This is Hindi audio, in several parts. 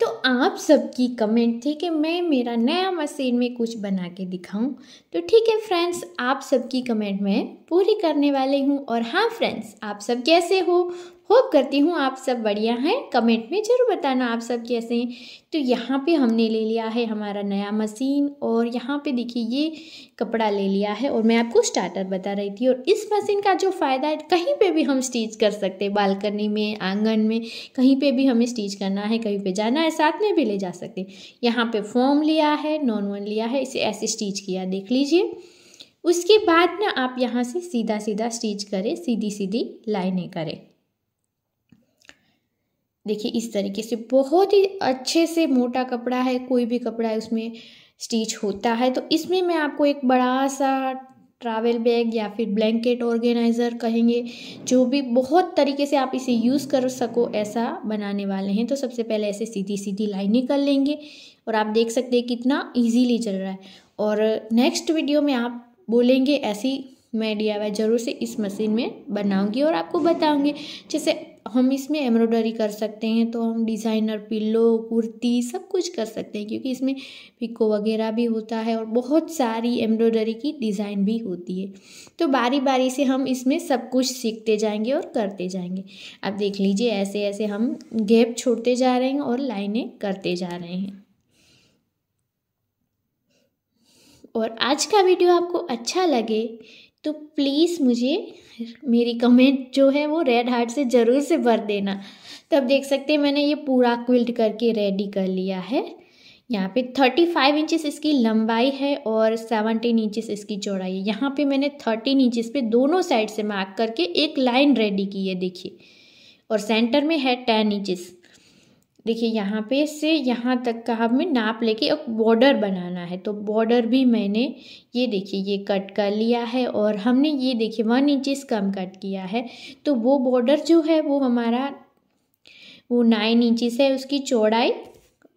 तो आप सबकी कमेंट थी कि मैं मेरा नया मशीन में कुछ बना के दिखाऊं तो ठीक है फ्रेंड्स आप सबकी कमेंट मैं पूरी करने वाली हूं और हाँ फ्रेंड्स आप सब कैसे हो होप करती हूँ आप सब बढ़िया हैं कमेंट में ज़रूर बताना आप सब कैसे हैं तो यहाँ पे हमने ले लिया है हमारा नया मशीन और यहाँ पे देखिए ये कपड़ा ले लिया है और मैं आपको स्टार्टर बता रही थी और इस मशीन का जो फ़ायदा है कहीं पे भी हम स्टिच कर सकते हैं बालकनी में आंगन में कहीं पे भी हमें स्टिच करना है कहीं पे जाना है साथ में भी ले जा सकते हैं यहाँ पर फॉर्म लिया है नॉन वन लिया है इसे ऐसे स्टिच किया देख लीजिए उसके बाद ना आप यहाँ से सीधा सीधा स्टिच करें सीधी सीधी लाइनें करें देखिए इस तरीके से बहुत ही अच्छे से मोटा कपड़ा है कोई भी कपड़ा है उसमें स्टिच होता है तो इसमें मैं आपको एक बड़ा सा ट्रैवल बैग या फिर ब्लैंकेट ऑर्गेनाइज़र कहेंगे जो भी बहुत तरीके से आप इसे यूज़ कर सको ऐसा बनाने वाले हैं तो सबसे पहले ऐसे सीधी सीधी लाइनें कर लेंगे और आप देख सकते हैं कितना इजीली चल रहा है और नेक्स्ट वीडियो में आप बोलेंगे ऐसी मैं डी ज़रूर से इस मशीन में बनाऊंगी और आपको बताऊंगी जैसे हम इसमें एम्ब्रॉयडरी कर सकते हैं तो हम डिज़ाइनर पिल्लो कुर्ती सब कुछ कर सकते हैं क्योंकि इसमें पिको वगैरह भी होता है और बहुत सारी एम्ब्रॉयडरी की डिज़ाइन भी होती है तो बारी बारी से हम इसमें सब कुछ सीखते जाएंगे और करते जाएंगे अब देख लीजिए ऐसे ऐसे हम गैप छोड़ते जा रहे हैं और लाइनें करते जा रहे हैं और आज का वीडियो आपको अच्छा लगे तो प्लीज़ मुझे मेरी कमेंट जो है वो रेड हार्ट से ज़रूर से भर देना तब देख सकते हैं मैंने ये पूरा क्विल्ट करके रेडी कर लिया है यहाँ पे थर्टी फाइव इंचिस इसकी लंबाई है और सेवनटीन इंचिस इसकी चौड़ाई है यहाँ पे मैंने थर्टीन इंचिस पे दोनों साइड से मार्क करके एक लाइन रेडी की है देखिए और सेंटर में है टेन इंचिस देखिए यहाँ पे से यहाँ तक का हमें नाप लेके एक बॉर्डर बनाना है तो बॉर्डर भी मैंने ये देखिए ये कट कर लिया है और हमने ये देखिए वन इंचिस कम कट किया है तो वो बॉर्डर जो है वो हमारा वो नाइन इंचिस है उसकी चौड़ाई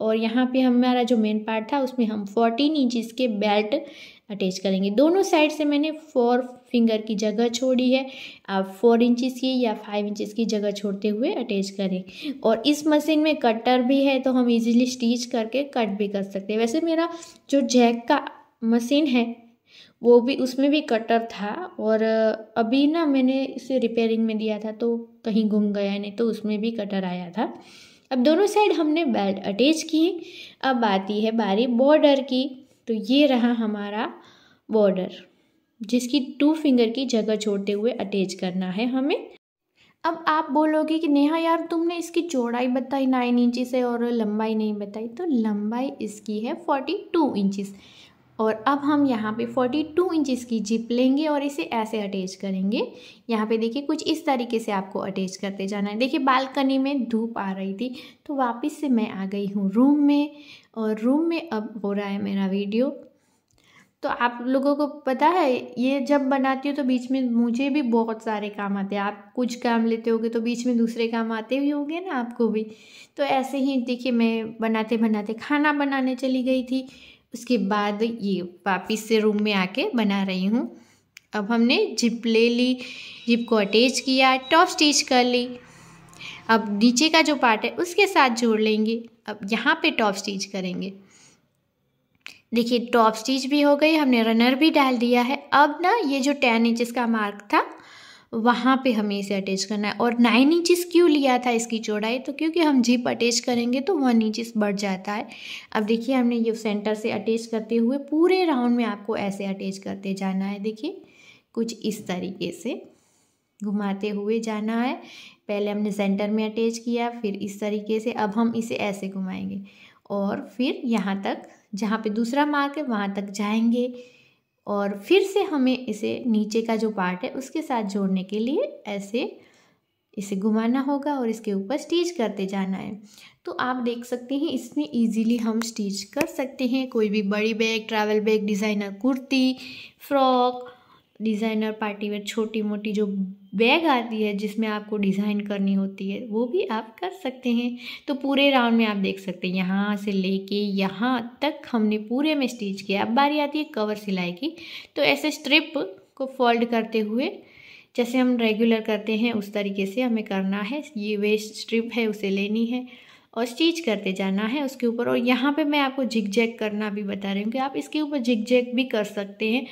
और यहाँ पे हमारा जो मेन पार्ट था उसमें हम फोर्टीन इंचिस के बेल्ट अटैच करेंगे दोनों साइड से मैंने फोर फिंगर की जगह छोड़ी है आप फोर इंचज़ की या फाइव इंचज़ की जगह छोड़ते हुए अटैच करें और इस मशीन में कटर भी है तो हम इजीली स्टिच करके कट भी कर सकते हैं वैसे मेरा जो जैक का मशीन है वो भी उसमें भी कटर था और अभी ना मैंने इसे रिपेयरिंग में दिया था तो कहीं घूम गया नहीं तो उसमें भी कटर आया था अब दोनों साइड हमने बेल्ट अटैच की अब आती है बारी बॉर्डर की तो ये रहा हमारा बॉर्डर जिसकी टू फिंगर की जगह छोड़ते हुए अटैच करना है हमें अब आप बोलोगे कि नेहा यार तुमने इसकी चौड़ाई बताई नाइन इंचिस है और लंबाई नहीं बताई तो लंबाई इसकी है फोर्टी टू इंचिस और अब हम यहाँ पे 42 इंचज़ की जिप लेंगे और इसे ऐसे अटैच करेंगे यहाँ पे देखिए कुछ इस तरीके से आपको अटैच करते जाना है देखिए बालकनी में धूप आ रही थी तो वापस से मैं आ गई हूँ रूम में और रूम में अब हो रहा है मेरा वीडियो तो आप लोगों को पता है ये जब बनाती हूँ तो बीच में मुझे भी बहुत सारे काम आते हैं आप कुछ काम लेते होगे तो बीच में दूसरे काम आते भी होंगे ना आपको भी तो ऐसे ही देखिए मैं बनाते बनाते खाना बनाने चली गई थी उसके बाद ये वापिस से रूम में आके बना रही हूँ अब हमने जिप ले ली जिप को अटैच किया टॉप स्टिच कर ली अब नीचे का जो पार्ट है उसके साथ जोड़ लेंगे अब यहाँ पे टॉप स्टिच करेंगे देखिए टॉप स्टिच भी हो गई हमने रनर भी डाल दिया है अब ना ये जो टेन इंचज़ का मार्क था वहाँ पे हमें इसे अटैच करना है और नाइन इंचिस क्यों लिया था इसकी चौड़ाई तो क्योंकि हम जिप अटैच करेंगे तो वन इंचिस बढ़ जाता है अब देखिए हमने ये सेंटर से अटैच करते हुए पूरे राउंड में आपको ऐसे अटैच करते जाना है देखिए कुछ इस तरीके से घुमाते हुए जाना है पहले हमने सेंटर में अटैच किया फिर इस तरीके से अब हम इसे ऐसे घुमाएंगे और फिर यहाँ तक जहाँ पे दूसरा मार्क है वहाँ तक जाएंगे और फिर से हमें इसे नीचे का जो पार्ट है उसके साथ जोड़ने के लिए ऐसे इसे घुमाना होगा और इसके ऊपर स्टिच करते जाना है तो आप देख सकते हैं इसमें इजीली हम स्टिच कर सकते हैं कोई भी बड़ी bag travel bag designer kurti frock designer party wear छोटी मोटी जो बैग आती है जिसमें आपको डिज़ाइन करनी होती है वो भी आप कर सकते हैं तो पूरे राउंड में आप देख सकते हैं यहाँ से लेके यहाँ तक हमने पूरे में स्टिच किया अब बारी आती है कवर सिलाई की तो ऐसे स्ट्रिप को फोल्ड करते हुए जैसे हम रेगुलर करते हैं उस तरीके से हमें करना है ये वेस्ट स्ट्रिप है उसे लेनी है और स्टिच करते जाना है उसके ऊपर और यहाँ पे मैं आपको झिक करना भी बता रही हूँ कि आप इसके ऊपर झिक भी कर सकते हैं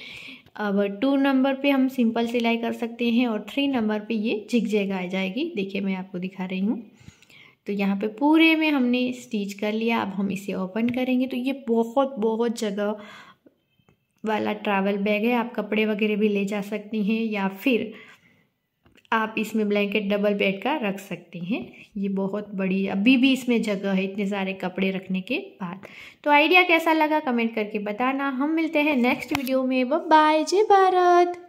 अब टू नंबर पे हम सिंपल सिलाई कर सकते हैं और थ्री नंबर पे ये झिकझेग आ जाएगी देखिए मैं आपको दिखा रही हूँ तो यहाँ पे पूरे में हमने स्टिच कर लिया अब हम इसे ओपन करेंगे तो ये बहुत बहुत जगह वाला ट्रैवल बैग है आप कपड़े वगैरह भी ले जा सकती हैं या फिर आप इसमें ब्लैंकेट डबल बेड का रख सकते हैं ये बहुत बड़ी अभी भी इसमें जगह है इतने सारे कपड़े रखने के बाद तो आइडिया कैसा लगा कमेंट करके बताना हम मिलते हैं नेक्स्ट वीडियो में बाय जय भारत